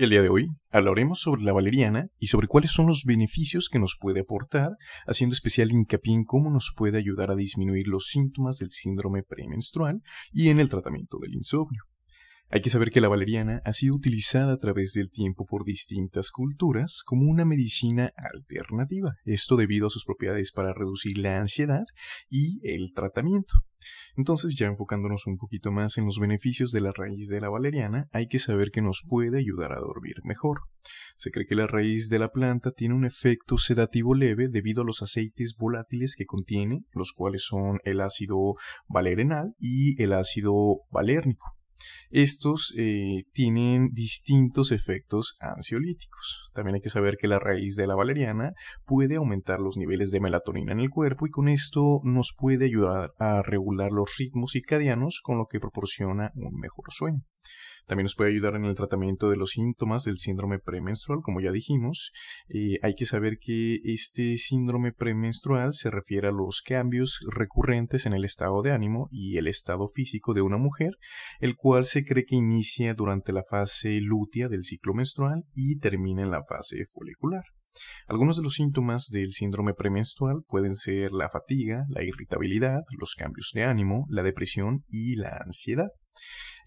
El día de hoy hablaremos sobre la valeriana y sobre cuáles son los beneficios que nos puede aportar, haciendo especial hincapié en cómo nos puede ayudar a disminuir los síntomas del síndrome premenstrual y en el tratamiento del insomnio. Hay que saber que la valeriana ha sido utilizada a través del tiempo por distintas culturas como una medicina alternativa, esto debido a sus propiedades para reducir la ansiedad y el tratamiento. Entonces, ya enfocándonos un poquito más en los beneficios de la raíz de la valeriana, hay que saber que nos puede ayudar a dormir mejor. Se cree que la raíz de la planta tiene un efecto sedativo leve debido a los aceites volátiles que contiene, los cuales son el ácido valerenal y el ácido valérnico. Estos eh, tienen distintos efectos ansiolíticos. También hay que saber que la raíz de la valeriana puede aumentar los niveles de melatonina en el cuerpo y con esto nos puede ayudar a regular los ritmos circadianos con lo que proporciona un mejor sueño. También nos puede ayudar en el tratamiento de los síntomas del síndrome premenstrual, como ya dijimos. Eh, hay que saber que este síndrome premenstrual se refiere a los cambios recurrentes en el estado de ánimo y el estado físico de una mujer, el cual se cree que inicia durante la fase lútea del ciclo menstrual y termina en la fase folicular. Algunos de los síntomas del síndrome premenstrual pueden ser la fatiga, la irritabilidad, los cambios de ánimo, la depresión y la ansiedad.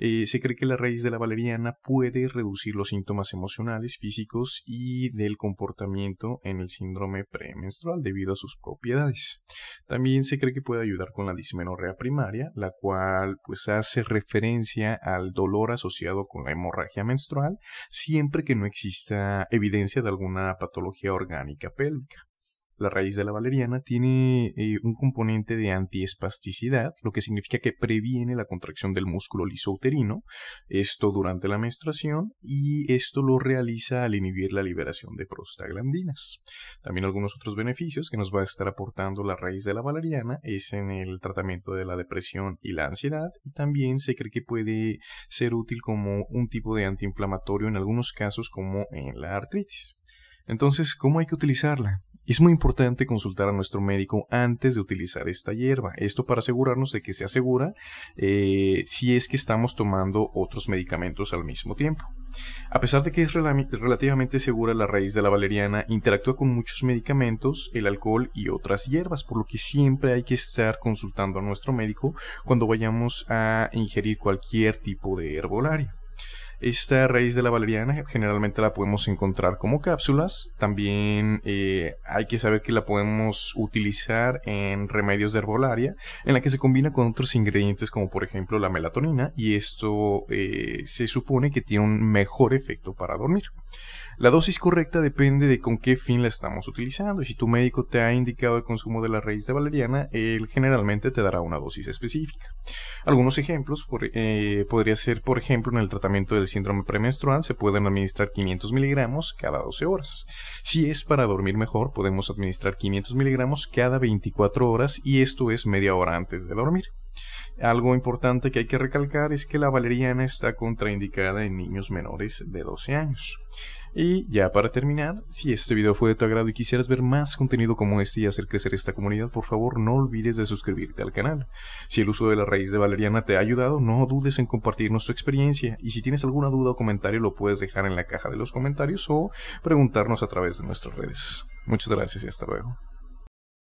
Eh, se cree que la raíz de la valeriana puede reducir los síntomas emocionales, físicos y del comportamiento en el síndrome premenstrual debido a sus propiedades. También se cree que puede ayudar con la dismenorrea primaria, la cual pues hace referencia al dolor asociado con la hemorragia menstrual, siempre que no exista evidencia de alguna patología orgánica pélvica la raíz de la valeriana, tiene eh, un componente de antiespasticidad, lo que significa que previene la contracción del músculo lisouterino, esto durante la menstruación, y esto lo realiza al inhibir la liberación de prostaglandinas. También algunos otros beneficios que nos va a estar aportando la raíz de la valeriana es en el tratamiento de la depresión y la ansiedad, y también se cree que puede ser útil como un tipo de antiinflamatorio en algunos casos como en la artritis. Entonces, ¿cómo hay que utilizarla? Es muy importante consultar a nuestro médico antes de utilizar esta hierba. Esto para asegurarnos de que se asegura eh, si es que estamos tomando otros medicamentos al mismo tiempo. A pesar de que es relativamente segura, la raíz de la valeriana interactúa con muchos medicamentos, el alcohol y otras hierbas, por lo que siempre hay que estar consultando a nuestro médico cuando vayamos a ingerir cualquier tipo de herbolaria. Esta raíz de la valeriana generalmente la podemos encontrar como cápsulas. También eh, hay que saber que la podemos utilizar en remedios de herbolaria, en la que se combina con otros ingredientes como por ejemplo la melatonina y esto eh, se supone que tiene un mejor efecto para dormir. La dosis correcta depende de con qué fin la estamos utilizando y si tu médico te ha indicado el consumo de la raíz de valeriana, él generalmente te dará una dosis específica. Algunos ejemplos eh, podría ser por ejemplo en el tratamiento del síndrome premenstrual se pueden administrar 500 miligramos cada 12 horas. Si es para dormir mejor, podemos administrar 500 miligramos cada 24 horas y esto es media hora antes de dormir. Algo importante que hay que recalcar es que la valeriana está contraindicada en niños menores de 12 años. Y ya para terminar, si este video fue de tu agrado y quisieras ver más contenido como este y hacer crecer esta comunidad, por favor no olvides de suscribirte al canal. Si el uso de la raíz de valeriana te ha ayudado, no dudes en compartirnos tu experiencia y si tienes alguna duda o comentario lo puedes dejar en la caja de los comentarios o preguntarnos a través de nuestras redes. Muchas gracias y hasta luego.